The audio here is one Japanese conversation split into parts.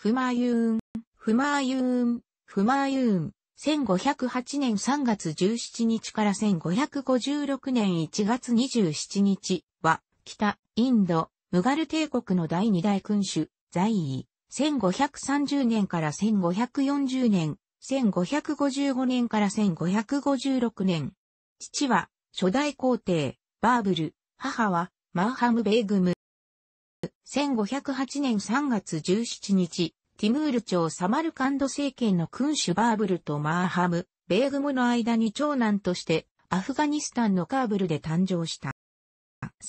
ふまゆーん、ふまゆーん、ふまゆーん。1508年3月17日から1556年1月27日は、北、インド、ムガル帝国の第二大君主、在位、1530年から1540年、1555年から1556年。父は、初代皇帝、バーブル、母は、マーハム・ベーグム。1508年3月17日、ティムール朝サマルカンド政権の君主バーブルとマーハム、ベーグムの間に長男として、アフガニスタンのカーブルで誕生した。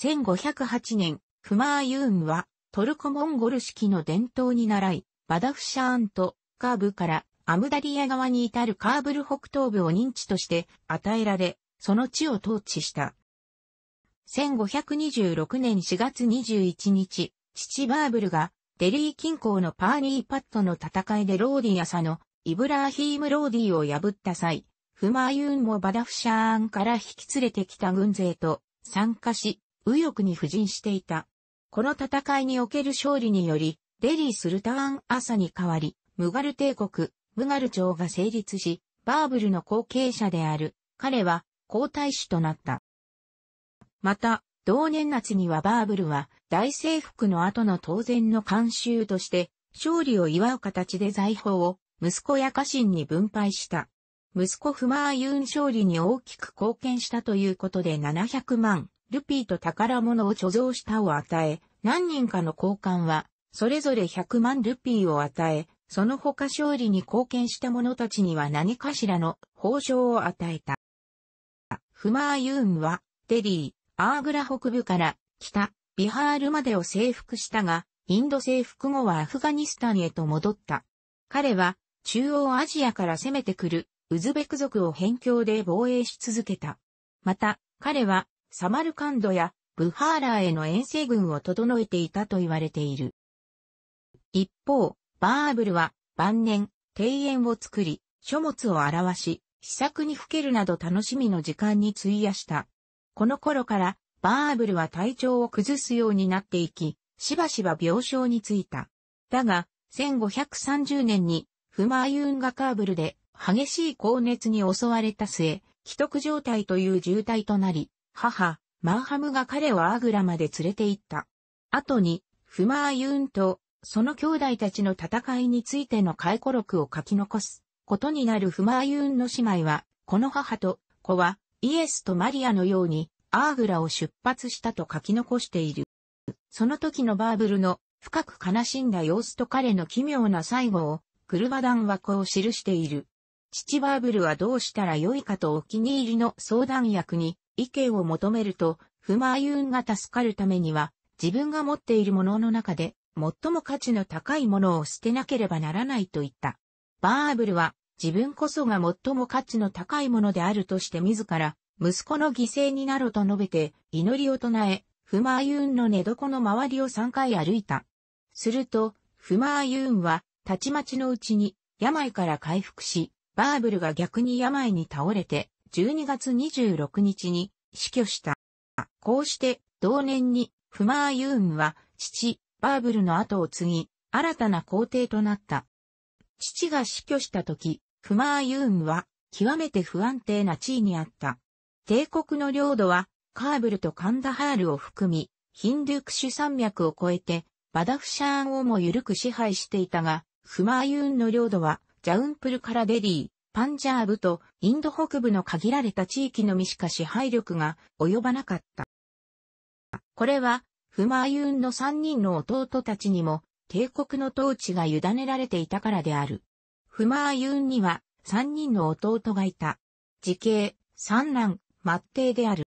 1508年、フマーユーンは、トルコモンゴル式の伝統に倣い、バダフシャーンとカーブからアムダリア側に至るカーブル北東部を認知として与えられ、その地を統治した。1526年4月21日、父バーブルがデリー近郊のパーニーパットの戦いでローディアサのイブラーヒーム・ローディを破った際、フマーユーンもバダフシャーンから引き連れてきた軍勢と参加し、右翼に布陣していた。この戦いにおける勝利により、デリー・スルターン・朝に代わり、ムガル帝国、ムガル朝が成立し、バーブルの後継者である、彼は皇太子となった。また、同年夏にはバーブルは大征服の後の当然の慣習として、勝利を祝う形で財宝を息子や家臣に分配した。息子フマーユーン勝利に大きく貢献したということで700万、ルピーと宝物を貯蔵したを与え、何人かの交換は、それぞれ100万ルピーを与え、その他勝利に貢献した者たちには何かしらの報奨を与えた。フマーユーンは、デリアーグラ北部から北、ビハールまでを征服したが、インド征服後はアフガニスタンへと戻った。彼は中央アジアから攻めてくるウズベク族を辺境で防衛し続けた。また、彼はサマルカンドやブハーラーへの遠征軍を整えていたと言われている。一方、バーブルは晩年、庭園を作り、書物を表し、試作にふけるなど楽しみの時間に費やした。この頃からバーブルは体調を崩すようになっていき、しばしば病床についた。だが、1530年にフマーユーンがカーブルで激しい高熱に襲われた末、既得状態という重体となり、母、マンハムが彼をアグラまで連れて行った。後に、フマーユーンと、その兄弟たちの戦いについての回顧録を書き残すことになるフマーユーンの姉妹は、この母と子はイエスとマリアのようにアーグラを出発したと書き残している。その時のバーブルの深く悲しんだ様子と彼の奇妙な最後をクルバダンはこう記している。父バーブルはどうしたらよいかとお気に入りの相談役に意見を求めると、不満ユンが助かるためには、自分が持っているものの中で、最も価値の高いものを捨てなければならないと言った。バーブルは、自分こそが最も価値の高いものであるとして自ら、息子の犠牲になろと述べて、祈りを唱え、フマーユーンの寝床の周りを3回歩いた。すると、フマーユーンは、たちまちのうちに、病から回復し、バーブルが逆に病に倒れて、12月26日に死去した。こうして、同年に、フマーユーンは、父、バーブルの後を継ぎ、新たな皇帝となった。父が死去した時、フマーユーンは極めて不安定な地位にあった。帝国の領土はカーブルとカンダハールを含み、ヒンドゥークシュ山脈を越えてバダフシャーンをも緩く支配していたが、フマーユーンの領土はジャウンプルからデリー、パンジャーブとインド北部の限られた地域のみしか支配力が及ばなかった。これは、フマーユーンの3人の弟たちにも帝国の統治が委ねられていたからである。フマーユーンには三人の弟がいた。時系、三男、末帝である。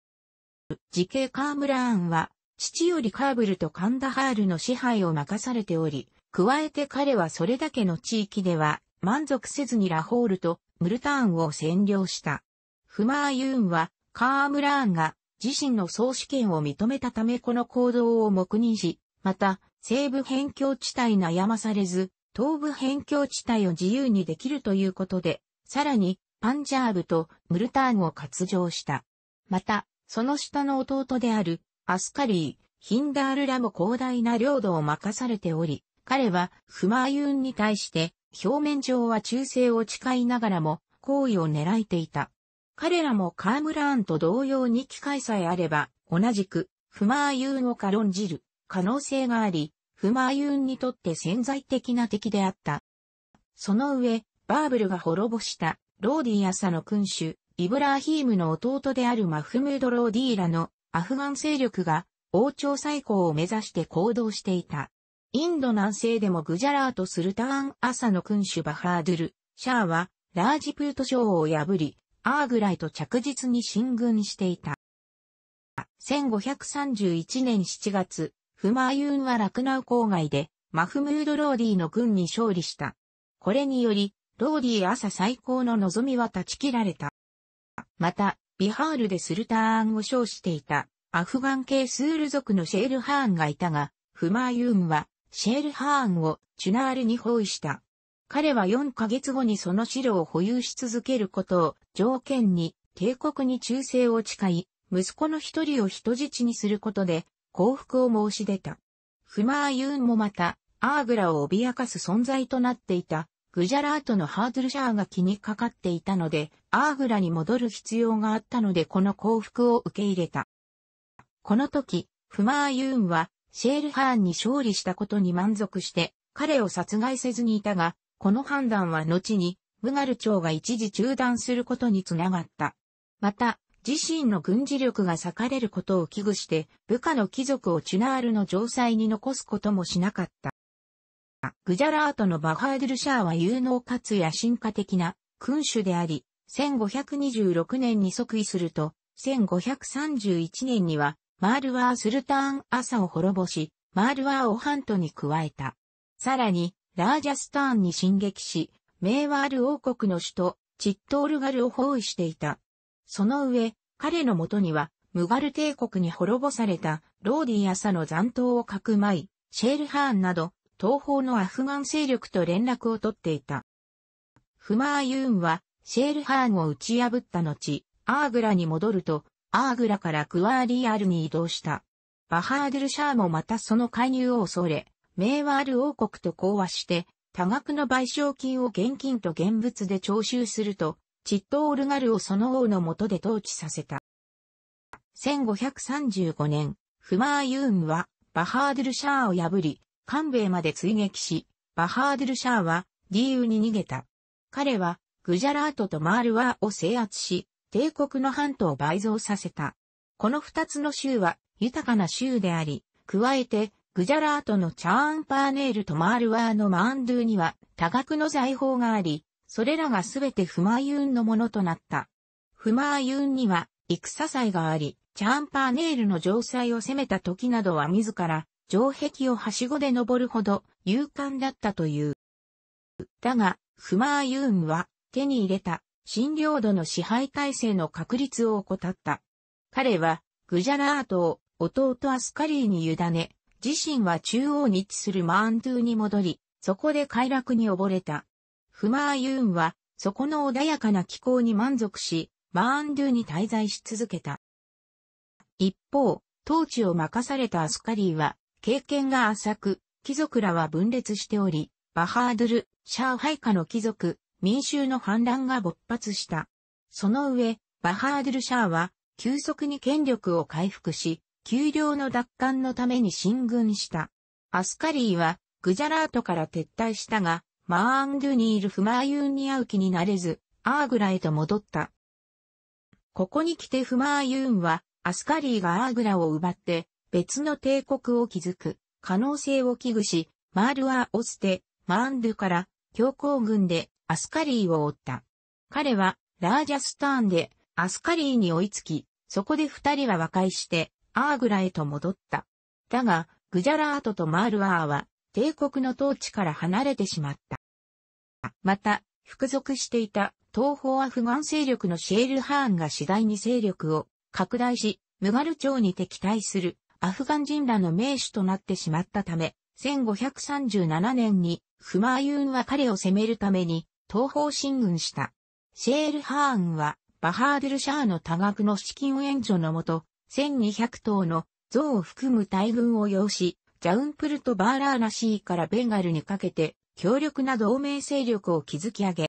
時系カームラーンは、父よりカーブルとカンダハールの支配を任されており、加えて彼はそれだけの地域では満足せずにラホールとムルターンを占領した。フマーユーンはカームラーンが自身の総主権を認めたためこの行動を黙認し、また西部辺境地帯悩まされず、東部辺境地帯を自由にできるということで、さらに、パンジャーブとムルターンを割譲した。また、その下の弟である、アスカリー、ヒンダールラも広大な領土を任されており、彼は、フマーユーンに対して、表面上は忠誠を誓いながらも、行為を狙いていた。彼らもカームラーンと同様に機会さえあれば、同じく、フマーユーンを軽んじる可能性があり、フマーユンにとって潜在的な敵であった。その上、バーブルが滅ぼしたローディアサの君主、イブラーヒームの弟であるマフムード・ローディーラのアフガン勢力が王朝再興を目指して行動していた。インド南西でもグジャラート・スルターン・アサの君主バハードゥル、シャーはラージプート将を破り、アーグライと着実に進軍していた。1531年7月、フマーユーンはラクナウ郊外で、マフムード・ローディの軍に勝利した。これにより、ローディ朝最高の望みは断ち切られた。また、ビハールでスルターンを称していた、アフガン系スール族のシェールハーンがいたが、フマーユーンは、シェールハーンをチュナールに包囲した。彼は4ヶ月後にその城を保有し続けることを条件に、帝国に忠誠を誓い、息子の一人を人質にすることで、降伏を申し出た。フマーユーンもまた、アーグラを脅かす存在となっていた、グジャラートのハードルシャーが気にかかっていたので、アーグラに戻る必要があったのでこの降伏を受け入れた。この時、フマーユーンは、シェールハーンに勝利したことに満足して、彼を殺害せずにいたが、この判断は後に、ムガル朝が一時中断することにつながった。また、自身の軍事力が裂かれることを危惧して、部下の貴族をチュナールの城塞に残すこともしなかった。グジャラートのバハードゥルシャーは有能かつ野心家的な君主であり、1526年に即位すると、1531年には、マールワー・スルターン・アサを滅ぼし、マールワーオハントに加えた。さらに、ラージャスターンに進撃し、メーワール王国の首都、チットールガルを包囲していた。その上、彼のもとには、ムガル帝国に滅ぼされた、ローディアサの残党をかくまい、シェールハーンなど、東方のアフガン勢力と連絡を取っていた。フマーユーンは、シェールハーンを打ち破った後、アーグラに戻ると、アーグラからクワーリーアルに移動した。バハードルシャーもまたその介入を恐れ、メーワール王国と講和して、多額の賠償金を現金と現物で徴収すると、チットオールガルをその王の下で統治させた。1535年、フマーユーンは、バハードルシャーを破り、官兵まで追撃し、バハードルシャーは、ディーウに逃げた。彼は、グジャラートとマールワーを制圧し、帝国の半島を倍増させた。この二つの州は、豊かな州であり、加えて、グジャラートのチャーンパーネールとマールワーのマーンドゥには、多額の財宝があり、それらがすべてフマーユーンのものとなった。フマーユーンには、戦祭があり、チャンパーネールの城塞を攻めた時などは自ら、城壁をはしごで登るほど勇敢だったという。だが、フマーユーンは手に入れた新領土の支配体制の確立を怠った。彼はグジャラートを弟アスカリーに委ね、自身は中央に位置するマーントゥーに戻り、そこで快楽に溺れた。フマーユーンは、そこの穏やかな気候に満足し、マーンドゥに滞在し続けた。一方、統治を任されたアスカリーは、経験が浅く、貴族らは分裂しており、バハードル、シャーハイ下の貴族、民衆の反乱が勃発した。その上、バハードル・シャーは、急速に権力を回復し、丘陵の奪還のために進軍した。アスカリーは、グジャラートから撤退したが、マーンドゥにいるフマーユーに会う気になれず、アーグラへと戻った。ここに来てフマーユーンは、アスカリーがアーグラを奪って、別の帝国を築く、可能性を危惧し、マールはを捨て、マーンドゥから、強行軍で、アスカリーを追った。彼は、ラージャスターンで、アスカリーに追いつき、そこで二人は和解して、アーグラへと戻った。だが、グジャラートとマールアーは、帝国の統治から離れてしまった。また、服属していた東方アフガン勢力のシェールハーンが次第に勢力を拡大し、ムガル朝に敵対するアフガン人らの名手となってしまったため、1537年にフマーユーンは彼を攻めるために東方進軍した。シェールハーンはバハードルシャーの多額の資金援助のもと、1200頭の像を含む大軍を要し、ジャウンプルとバーラーナシーからベンガルにかけて強力な同盟勢力を築き上げ、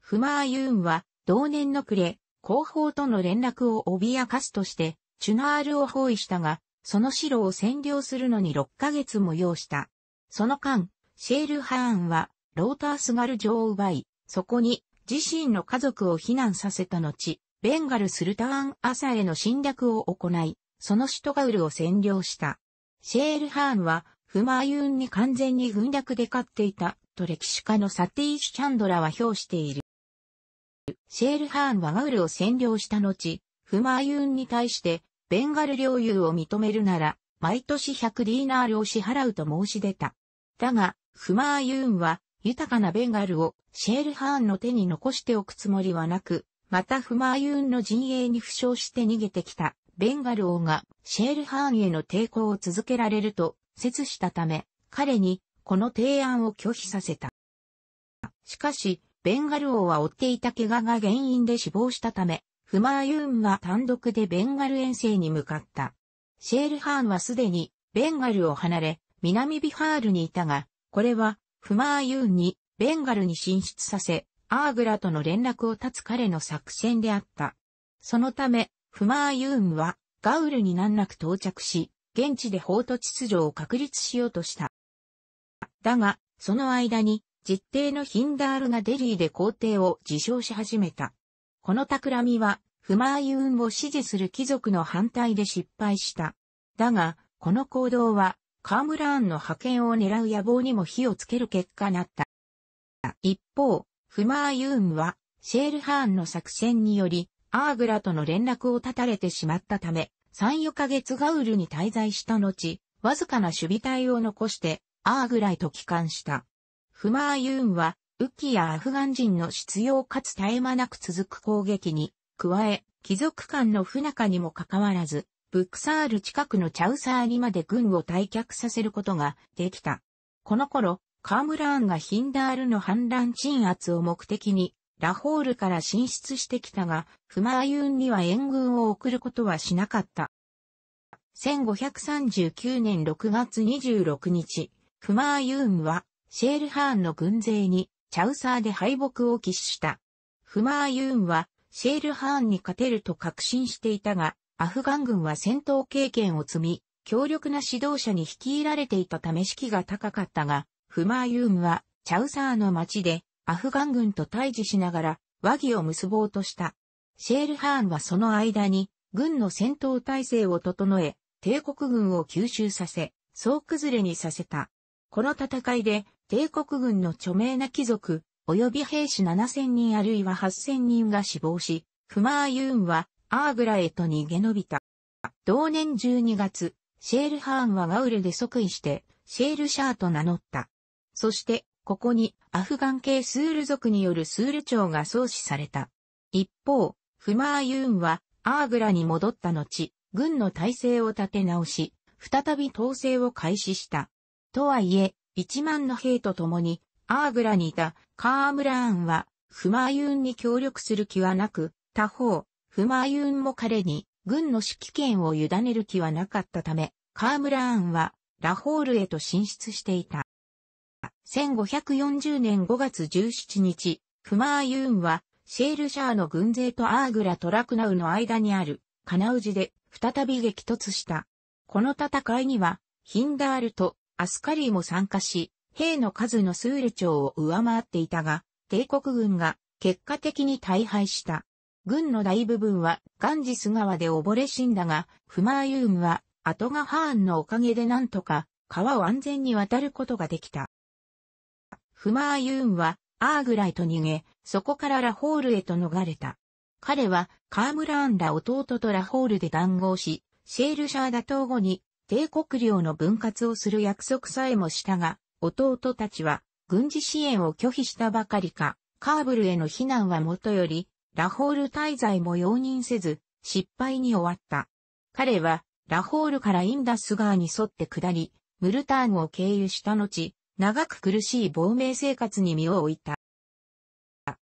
フマーユーンは同年の暮れ、後方との連絡を脅かすとして、チュナールを包囲したが、その城を占領するのに6ヶ月も要した。その間、シェールハーンは、ロータースガル城を奪い、そこに自身の家族を避難させた後、ベンガルスルターン朝への侵略を行い、その首都ガウルを占領した。シェールハーンはフマーユーンに完全に軍略で勝っていた、と歴史家のサティーシュ・チャンドラは評している。シェールハーンはガウルを占領した後、フマーユーンに対して、ベンガル領有を認めるなら、毎年100ディーナールを支払うと申し出た。だが、フマーユーンは、豊かなベンガルをシェールハーンの手に残しておくつもりはなく、またフマーユーンの陣営に負傷して逃げてきたベンガル王がシェールハーンへの抵抗を続けられると説したため、彼にこの提案を拒否させた。しかし、ベンガル王は負っていた怪我が原因で死亡したため、フマーユーンは単独でベンガル遠征に向かった。シェールハーンはすでにベンガルを離れ、南ビハールにいたが、これはフマーユーンにベンガルに進出させ、アーグラとの連絡を断つ彼の作戦であった。そのため、フマーユーンはガウルに難なく到着し、現地で法と秩序を確立しようとした。だが、その間に、実定のヒンダールがデリーで皇帝を自称し始めた。この企みは、不満ユーンを支持する貴族の反対で失敗した。だが、この行動は、カームラーンの派遣を狙う野望にも火をつける結果なった。一方、フマーユーンは、シェールハーンの作戦により、アーグラとの連絡を断たれてしまったため、3、4ヶ月ガウルに滞在した後、わずかな守備隊を残して、アーグライと帰還した。フマーユーンは、ウッキやアフガン人の必要かつ絶え間なく続く攻撃に、加え、貴族間の不仲にもかかわらず、ブックサール近くのチャウサーにまで軍を退却させることができた。この頃、カームラーンがヒンダールの反乱鎮圧を目的に、ラホールから進出してきたが、フマーユンには援軍を送ることはしなかった。1539年6月26日、フマーユーンは、シェールハーンの軍勢に、チャウサーで敗北を喫した。フマーユーンは、シェールハーンに勝てると確信していたが、アフガン軍は戦闘経験を積み、強力な指導者に率いられていたため士気が高かったが、フマーユーンは、チャウサーの町で、アフガン軍と対峙しながら和議を結ぼうとした。シェールハーンはその間に軍の戦闘態勢を整え、帝国軍を吸収させ、総崩れにさせた。この戦いで帝国軍の著名な貴族、及び兵士7000人あるいは8000人が死亡し、フマーユーンはアーグラへと逃げ延びた。同年12月、シェールハーンはガウレで即位して、シェールシャーと名乗った。そして、ここにアフガン系スール族によるスール朝が創始された。一方、フマーユーンはアーグラに戻った後、軍の体制を立て直し、再び統制を開始した。とはいえ、一万の兵と共に、アーグラにいたカームラーンは、フマーユーンに協力する気はなく、他方、フマーユーンも彼に軍の指揮権を委ねる気はなかったため、カームラーンはラホールへと進出していた。1540年5月17日、クマーユーンは、シェールシャーの軍勢とアーグラとラクナウの間にある、カナウジで、再び激突した。この戦いには、ヒンダールとアスカリーも参加し、兵の数の数列長を上回っていたが、帝国軍が結果的に大敗した。軍の大部分はガンジス川で溺れ死んだが、フマーユーンはアトガハーンのおかげでなんとか川を安全に渡ることができた。フマーユーンはアーグライと逃げ、そこからラホールへと逃れた。彼はカームラーンら弟とラホールで談合し、シェールシャー打倒後に帝国領の分割をする約束さえもしたが、弟たちは軍事支援を拒否したばかりか、カーブルへの避難はもとより、ラホール滞在も容認せず、失敗に終わった。彼は、ラホールからインダス川に沿って下り、ムルターンを経由した後、長く苦しい亡命生活に身を置いた。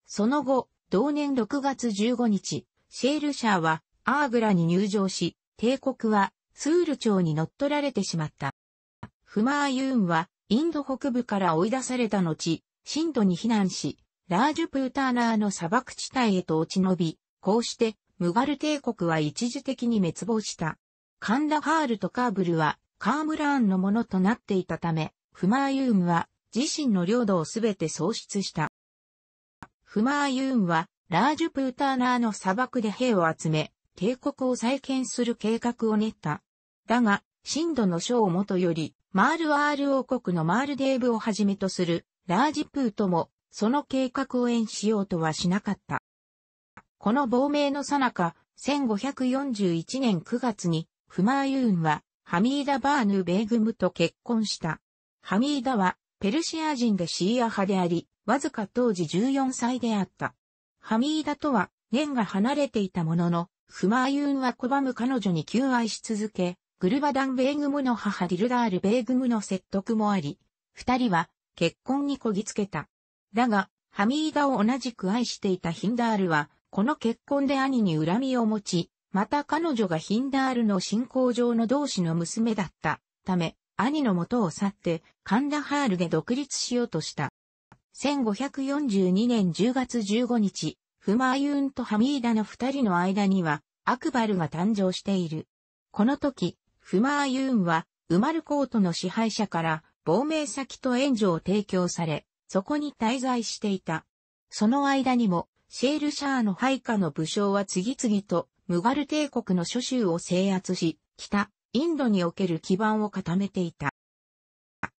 その後、同年6月15日、シェールシャーはアーグラに入場し、帝国はスール朝に乗っ取られてしまった。フマーユーンはインド北部から追い出された後、シンドに避難し、ラージュプーターナーの砂漠地帯へと落ち延び、こうしてムガル帝国は一時的に滅亡した。カンダハールとカーブルはカームラーンのものとなっていたため、フマーユームは自身の領土をすべて喪失した。フマーユームはラージュプーターナーの砂漠で兵を集め、帝国を再建する計画を練った。だが、神度の将をもとより、マールアール王国のマールデーブをはじめとするラージプーとも、その計画を演しようとはしなかった。この亡命の最中、1541年9月に、フマーユーンは、ハミーダ・バーヌ・ベーグムと結婚した。ハミーダは、ペルシア人でシーア派であり、わずか当時14歳であった。ハミーダとは、年が離れていたものの、フマーユーンは拒む彼女に求愛し続け、グルバダン・ベーグムの母ディルダール・ベーグムの説得もあり、二人は結婚にこぎつけた。だが、ハミーダを同じく愛していたヒンダールは、この結婚で兄に恨みを持ち、また彼女がヒンダールの信仰上の同志の娘だったため、兄の元を去って、カンダハールで独立しようとした。1542年10月15日、フマーユーンとハミーダの二人の間には、アクバルが誕生している。この時、フマーユーンは、ウマルコートの支配者から、亡命先と援助を提供され、そこに滞在していた。その間にも、シェールシャーの配下の武将は次々と、ムガル帝国の諸州を制圧し、北、インドにおける基盤を固めていた。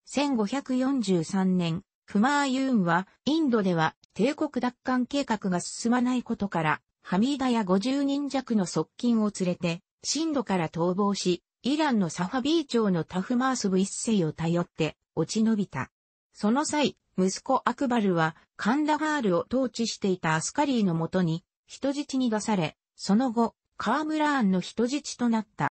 1543年、クマーユーンは、インドでは帝国奪還計画が進まないことから、ハミーダや50人弱の側近を連れて、シンドから逃亡し、イランのサファビー朝のタフマースブ一世を頼って落ち延びた。その際、息子アクバルはカンダハールを統治していたアスカリーのもとに人質に出され、その後、カームラーンの人質となった。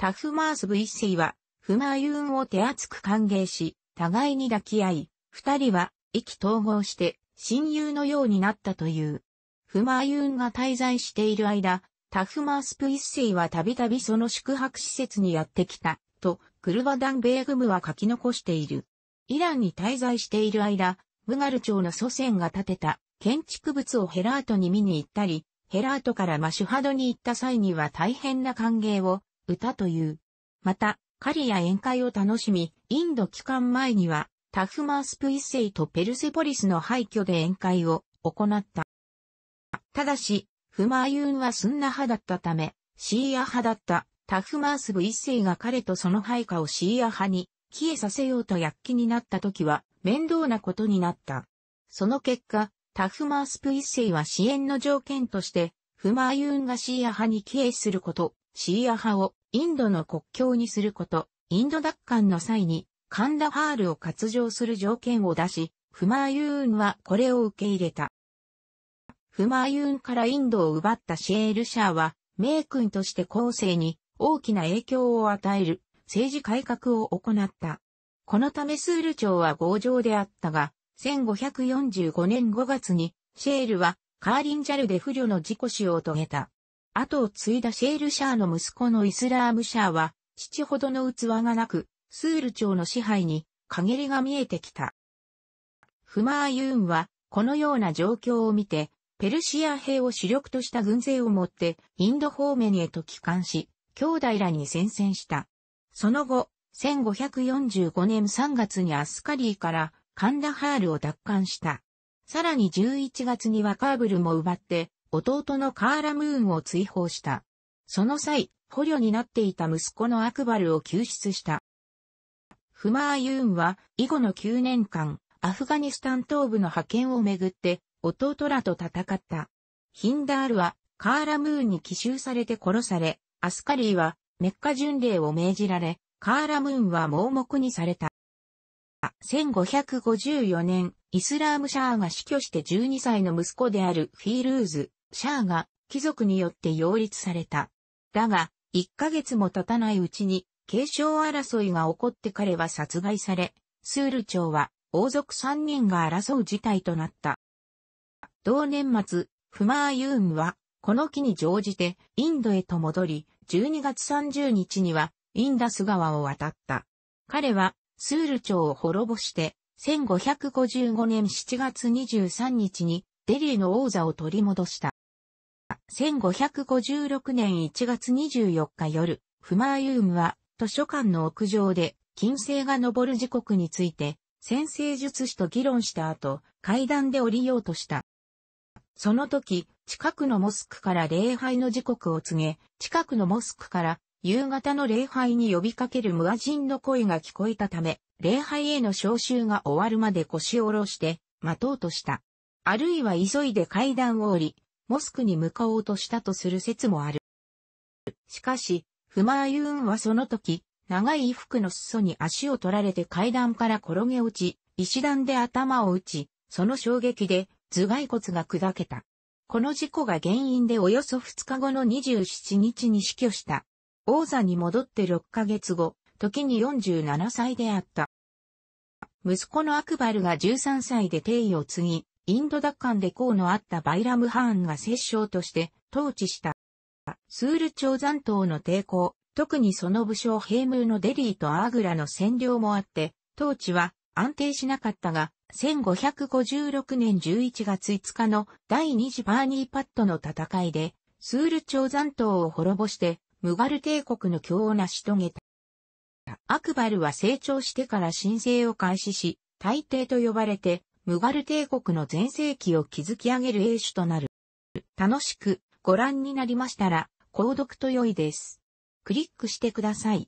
タフマース VC は、フマーユーンを手厚く歓迎し、互いに抱き合い、二人は意気統合して親友のようになったという。フマーユーンが滞在している間、タフマース・ブイッセイはたびたびその宿泊施設にやってきた、と、クルバダン・ベーグムは書き残している。イランに滞在している間、ムガル町の祖先が建てた建築物をヘラートに見に行ったり、ヘラートからマシュハドに行った際には大変な歓迎を歌という。また、狩りや宴会を楽しみ、インド帰還前には、タフマースプ一世とペルセポリスの廃墟で宴会を行った。ただし、フマーユーンはスンナ派だったため、シーア派だったタフマースブ一世が彼とその配下をシーア派に消えさせようと躍起になった時は面倒なことになった。その結果、タフマースプ一世は支援の条件として、フマーユーンがシーア派に帰依すること、シーア派をインドの国境にすること、インド奪還の際に、カンダハールを割譲する条件を出し、フマーユーンはこれを受け入れた。フマーユーンからインドを奪ったシェールシャーは、名君として後世に大きな影響を与える政治改革を行った。このためスール朝は強情であったが、1545年5月にシェールはカーリンジャルで不慮の事故死を遂げた。後を継いだシェール・シャーの息子のイスラーム・シャーは、父ほどの器がなく、スール朝の支配に陰りが見えてきた。フマーユーンは、このような状況を見て、ペルシア兵を主力とした軍勢を持って、インド方面へと帰還し、兄弟らに戦線した。その後、1545年3月にアスカリーからカンダハールを奪還した。さらに11月にはカーブルも奪って、弟のカーラムーンを追放した。その際、捕虜になっていた息子のアクバルを救出した。フマーユーンは、以後の9年間、アフガニスタン東部の派遣をめぐって、弟らと戦った。ヒンダールは、カーラムーンに奇襲されて殺され、アスカリーは、メッカ巡礼を命じられ、カーラムーンは盲目にされた。1554年、イスラームシャーが死去して12歳の息子であるフィールーズ、シャアが貴族によって擁立された。だが、一ヶ月も経たないうちに、継承争いが起こって彼は殺害され、スール朝は王族三人が争う事態となった。同年末、フマーユームは、この機に乗じてインドへと戻り、12月30日にはインダス川を渡った。彼はスール朝を滅ぼして、1555年7月23日にデリーの王座を取り戻した。1556年1月24日夜、フマーユームは図書館の屋上で金星が昇る時刻について先生術師と議論した後、階段で降りようとした。その時、近くのモスクから礼拝の時刻を告げ、近くのモスクから夕方の礼拝に呼びかける無ア人の声が聞こえたため、礼拝への召集が終わるまで腰を下ろして待とうとした。あるいは急いで階段を降り、モスクに向かおうとしたとする説もある。しかし、フマーユーンはその時、長い衣服の裾に足を取られて階段から転げ落ち、石段で頭を打ち、その衝撃で頭蓋骨が砕けた。この事故が原因でおよそ2日後の27日に死去した。王座に戻って6ヶ月後、時に47歳であった。息子のアクバルが13歳で帝位を継ぎ、インド奪還で功のあったバイラムハーンが摂政として統治した。スール朝残党の抵抗、特にその武将ヘイムーのデリーとアーグラの占領もあって、統治は安定しなかったが、1556年11月5日の第2次バーニーパッドの戦いで、スール朝残党を滅ぼして、ムガル帝国の強を成し遂げた。アクバルは成長してから申請を開始し、大帝と呼ばれて、ムガル帝国の全盛期を築き上げる英主となる。楽しくご覧になりましたら、購読と良いです。クリックしてください。